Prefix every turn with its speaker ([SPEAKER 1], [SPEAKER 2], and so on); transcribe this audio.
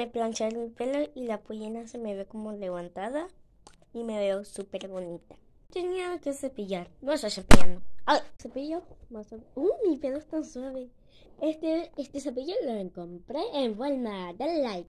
[SPEAKER 1] me planché el pelo y la pollina se me ve como levantada y me veo súper bonita. Tenía que cepillar, no estoy cepillando. ¡Ay! Cepillo, ¡Uh! Mi pelo es tan suave. Este, este cepillo lo compré en Walmart. Dale like.